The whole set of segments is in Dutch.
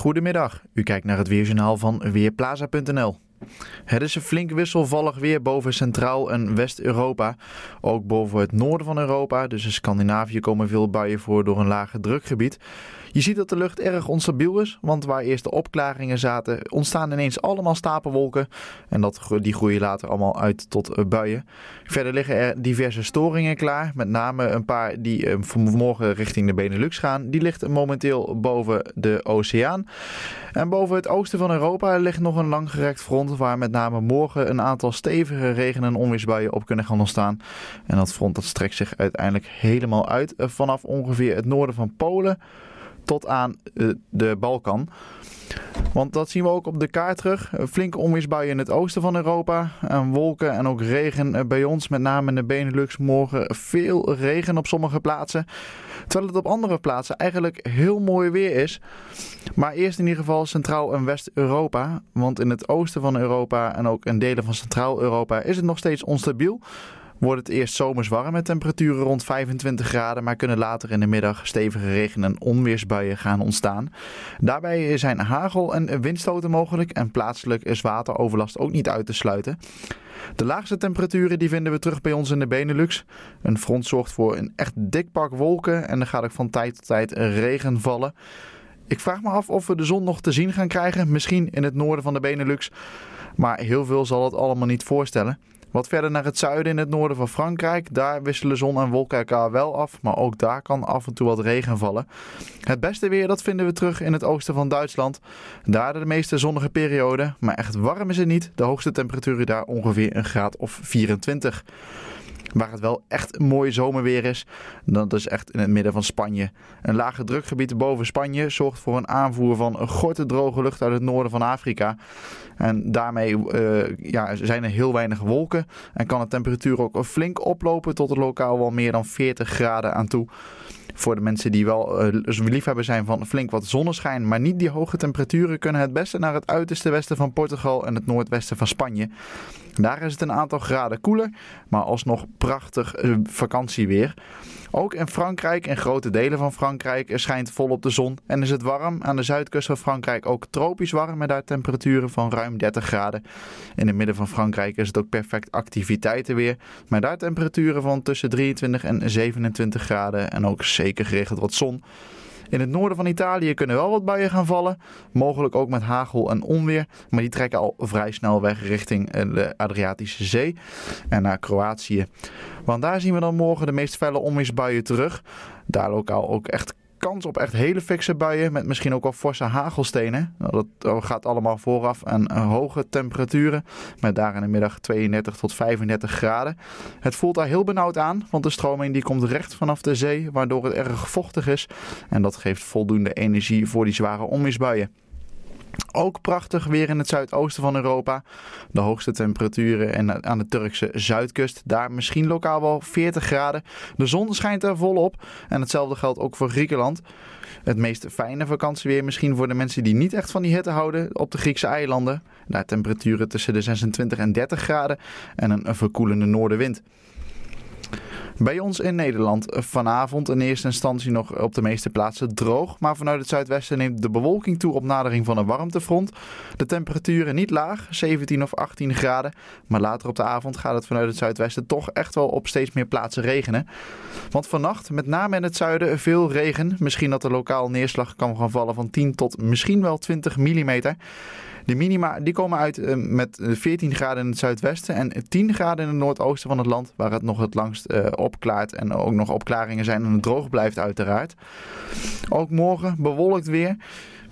Goedemiddag, u kijkt naar het weerjournaal van Weerplaza.nl. Het is een flink wisselvallig weer boven Centraal- en West-Europa. Ook boven het noorden van Europa, dus in Scandinavië, komen veel buien voor door een lage drukgebied. Je ziet dat de lucht erg onstabiel is, want waar eerst de opklaringen zaten, ontstaan ineens allemaal stapelwolken. En dat, die groeien later allemaal uit tot eh, buien. Verder liggen er diverse storingen klaar, met name een paar die eh, vanmorgen richting de Benelux gaan. Die ligt momenteel boven de oceaan. En boven het oosten van Europa ligt nog een langgerekt front waar met name morgen een aantal stevige regen- en onweersbuien op kunnen gaan ontstaan. En dat front dat strekt zich uiteindelijk helemaal uit eh, vanaf ongeveer het noorden van Polen tot aan eh, de Balkan. Want dat zien we ook op de kaart terug. Flinke onweersbuien in het oosten van Europa. En wolken en ook regen eh, bij ons, met name in de Benelux. Morgen veel regen op sommige plaatsen. Terwijl het op andere plaatsen eigenlijk heel mooi weer is. Maar eerst in ieder geval Centraal- en West-Europa. Want in het oosten van Europa en ook in delen van Centraal-Europa is het nog steeds onstabiel wordt het eerst zomers warm met temperaturen rond 25 graden, maar kunnen later in de middag stevige regen- en onweersbuien gaan ontstaan. Daarbij zijn hagel en windstoten mogelijk en plaatselijk is wateroverlast ook niet uit te sluiten. De laagste temperaturen die vinden we terug bij ons in de Benelux. Een front zorgt voor een echt dik pak wolken en er gaat ook van tijd tot tijd regen vallen. Ik vraag me af of we de zon nog te zien gaan krijgen, misschien in het noorden van de Benelux. Maar heel veel zal het allemaal niet voorstellen. Wat verder naar het zuiden in het noorden van Frankrijk, daar wisselen zon en wolken elkaar wel af, maar ook daar kan af en toe wat regen vallen. Het beste weer dat vinden we terug in het oosten van Duitsland. Daar de meeste zonnige perioden, maar echt warm is het niet. De hoogste temperaturen daar ongeveer een graad of 24. Waar het wel echt mooi zomerweer is, dat is echt in het midden van Spanje. Een lage drukgebied boven Spanje zorgt voor een aanvoer van een gorte droge lucht uit het noorden van Afrika. En daarmee eh, ja, zijn er heel weinig wolken en kan de temperatuur ook flink oplopen tot het lokaal wel meer dan 40 graden aan toe voor de mensen die wel uh, liefhebber zijn van flink wat zonneschijn, maar niet die hoge temperaturen, kunnen het beste naar het uiterste westen van Portugal en het noordwesten van Spanje. Daar is het een aantal graden koeler, maar alsnog prachtig eh, vakantieweer. Ook in Frankrijk en grote delen van Frankrijk schijnt volop de zon en is het warm. Aan de zuidkust van Frankrijk ook tropisch warm met daar temperaturen van ruim 30 graden. In het midden van Frankrijk is het ook perfect activiteitenweer. met daar temperaturen van tussen 23 en 27 graden en ook zeker geregeld wat zon. In het noorden van Italië kunnen wel wat buien gaan vallen. Mogelijk ook met hagel en onweer. Maar die trekken al vrij snel weg richting eh, de Adriatische Zee en naar Kroatië. Want daar zien we dan morgen de meest felle onweersbuien terug. Daar lokaal ook echt kans op echt hele fikse buien met misschien ook wel forse hagelstenen. Nou, dat gaat allemaal vooraf aan eh, hoge temperaturen met daar in de middag 32 tot 35 graden. Het voelt daar heel benauwd aan, want de stroming die komt recht vanaf de zee, waardoor het erg vochtig is. En dat geeft voldoende energie voor die zware onweersbuien. Ook prachtig weer in het zuidoosten van Europa. De hoogste temperaturen en eh, aan de Turkse zuidkust. Daar misschien lokaal wel 40 graden. De zon schijnt er volop. En hetzelfde geldt ook voor Griekenland. Het meest fijne vakantieweer misschien voor de mensen die niet echt van die hitte houden op de Griekse eilanden. Daar temperaturen tussen de 26 en 30 graden en een verkoelende noordenwind. Bij ons in Nederland eh, vanavond in eerste instantie nog op de meeste plaatsen droog. Maar vanuit het zuidwesten neemt de bewolking toe op nadering van een warmtefront. De temperaturen niet laag, 17 of 18 graden. Maar later op de avond gaat het vanuit het zuidwesten toch echt wel op steeds meer plaatsen regenen. Want vannacht, met name in het zuiden, veel regen. Misschien dat er lokaal neerslag kan gaan vallen van 10 tot misschien wel 20 millimeter. De minima die komen uit eh, met 14 eh, graden in het zuidwesten en 10 graden in het noordoosten van het land, waar het nog het langst eh, opklaart en ook nog opklaringen zijn en het droog blijft uiteraard. Ook morgen bewolkt weer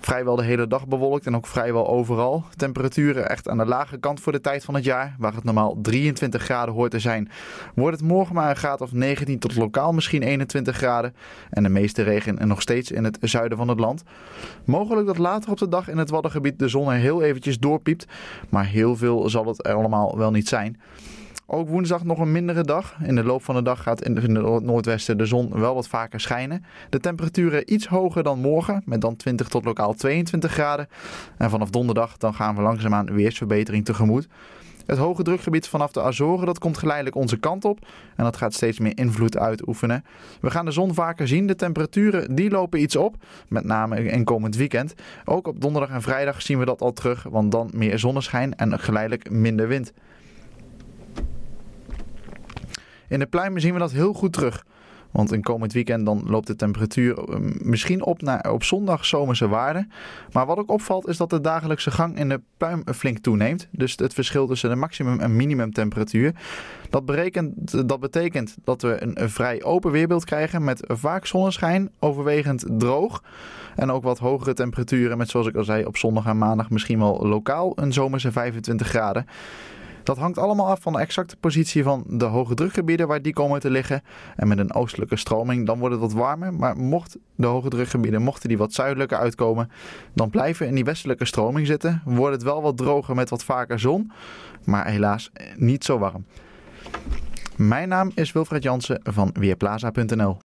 vrijwel de hele dag bewolkt en ook vrijwel overal. Temperaturen echt aan de lage kant voor de tijd van het jaar. Waar het normaal 23 graden hoort te zijn, wordt het morgen maar een graad of 19 tot lokaal misschien 21 graden. En de meeste regen nog steeds in het zuiden van het land. Mogelijk dat later op de dag in het Waddengebied de zon er heel eventjes doorpiept. Maar heel veel zal het er allemaal wel niet zijn. Ook woensdag nog een mindere dag. In de loop van de dag gaat in het noordwesten de zon wel wat vaker schijnen. De temperaturen iets hoger dan morgen, met dan 20 tot lokaal 22 graden. En vanaf donderdag dan gaan we langzaamaan weersverbetering tegemoet. Het hoge drukgebied vanaf de Azoren dat komt geleidelijk onze kant op en dat gaat steeds meer invloed uitoefenen. We gaan de zon vaker zien, de temperaturen die lopen iets op, met name in komend weekend. Ook op donderdag en vrijdag zien we dat al terug, want dan meer zonneschijn en geleidelijk minder wind. In de pluimen zien we dat heel goed terug. Want in komend weekend dan loopt de temperatuur ehm, misschien op naar op zondag zomerse waarde. Maar wat ook opvalt is dat de dagelijkse gang in de pluim flink toeneemt. Dus het verschil tussen de maximum en minimum temperatuur. Dat, dat betekent dat we een, een vrij open weerbeeld krijgen met vaak zonneschijn, overwegend droog. En ook wat hogere temperaturen met zoals ik al zei op zondag en maandag misschien wel lokaal een zomerse 25 graden. Dat hangt allemaal af van de exacte positie van de hoge drukgebieden waar die komen te liggen. En met een oostelijke stroming dan wordt het wat warmer. Maar mocht de hoge drukgebieden, mochten die wat zuidelijker uitkomen, dan blijven in die westelijke stroming zitten. Wordt het wel wat droger met wat vaker zon, maar helaas niet zo warm. Mijn naam is Wilfred Jansen van Weerplaza.nl.